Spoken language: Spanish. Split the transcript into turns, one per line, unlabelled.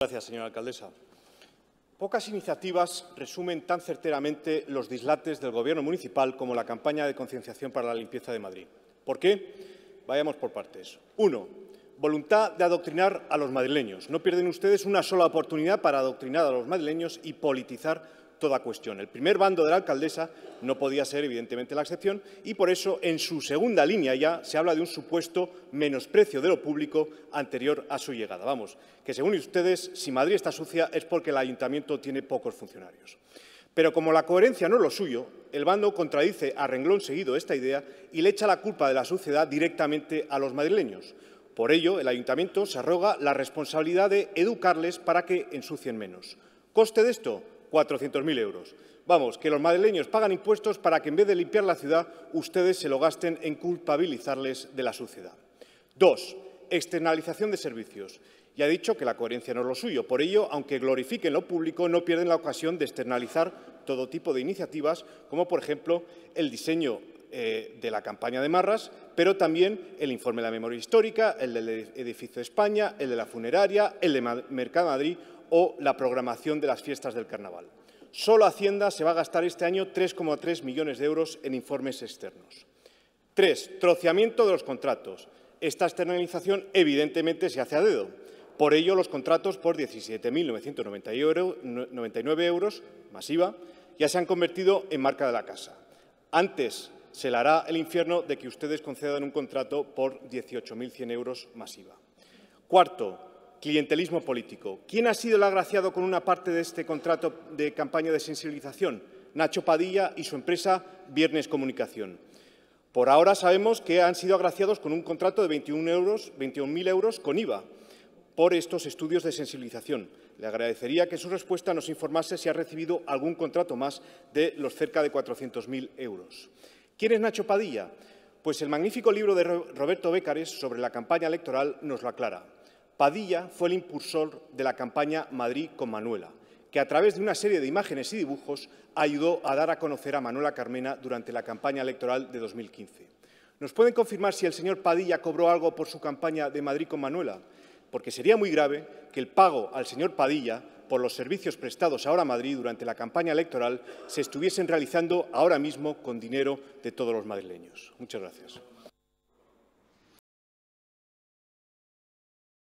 Gracias, señora alcaldesa. Pocas iniciativas resumen tan certeramente los dislates del Gobierno municipal como la campaña de concienciación para la limpieza de Madrid. ¿Por qué? Vayamos por partes. Uno, voluntad de adoctrinar a los madrileños. No pierden ustedes una sola oportunidad para adoctrinar a los madrileños y politizar toda cuestión. El primer bando de la alcaldesa no podía ser, evidentemente, la excepción y por eso en su segunda línea ya se habla de un supuesto menosprecio de lo público anterior a su llegada. Vamos, que según ustedes, si Madrid está sucia es porque el ayuntamiento tiene pocos funcionarios. Pero como la coherencia no es lo suyo, el bando contradice a renglón seguido esta idea y le echa la culpa de la suciedad directamente a los madrileños. Por ello, el ayuntamiento se arroga la responsabilidad de educarles para que ensucien menos. Coste de esto, 400.000 euros. Vamos, que los madrileños pagan impuestos para que en vez de limpiar la ciudad, ustedes se lo gasten en culpabilizarles de la suciedad. Dos, externalización de servicios. Ya ha dicho que la coherencia no es lo suyo. Por ello, aunque glorifiquen lo público, no pierden la ocasión de externalizar todo tipo de iniciativas, como por ejemplo el diseño eh, de la campaña de Marras, pero también el informe de la memoria histórica, el del edificio de España, el de la funeraria, el de Mercado Madrid o la programación de las fiestas del carnaval. Solo Hacienda se va a gastar este año 3,3 millones de euros en informes externos. Tres, troceamiento de los contratos. Esta externalización evidentemente se hace a dedo. Por ello, los contratos por 17.999 euros, masiva, ya se han convertido en marca de la casa. Antes se le hará el infierno de que ustedes concedan un contrato por 18.100 euros masiva. Cuarto, clientelismo político. ¿Quién ha sido el agraciado con una parte de este contrato de campaña de sensibilización? Nacho Padilla y su empresa Viernes Comunicación. Por ahora sabemos que han sido agraciados con un contrato de 21.000 euros, 21 euros con IVA por estos estudios de sensibilización. Le agradecería que en su respuesta nos informase si ha recibido algún contrato más de los cerca de 400.000 euros. ¿Quién es Nacho Padilla? Pues el magnífico libro de Roberto Bécares sobre la campaña electoral nos lo aclara. Padilla fue el impulsor de la campaña Madrid con Manuela, que a través de una serie de imágenes y dibujos ayudó a dar a conocer a Manuela Carmena durante la campaña electoral de 2015. ¿Nos pueden confirmar si el señor Padilla cobró algo por su campaña de Madrid con Manuela? Porque sería muy grave que el pago al señor Padilla por los servicios prestados ahora a Madrid durante la campaña electoral se estuviesen realizando ahora mismo con dinero de todos los madrileños. Muchas gracias.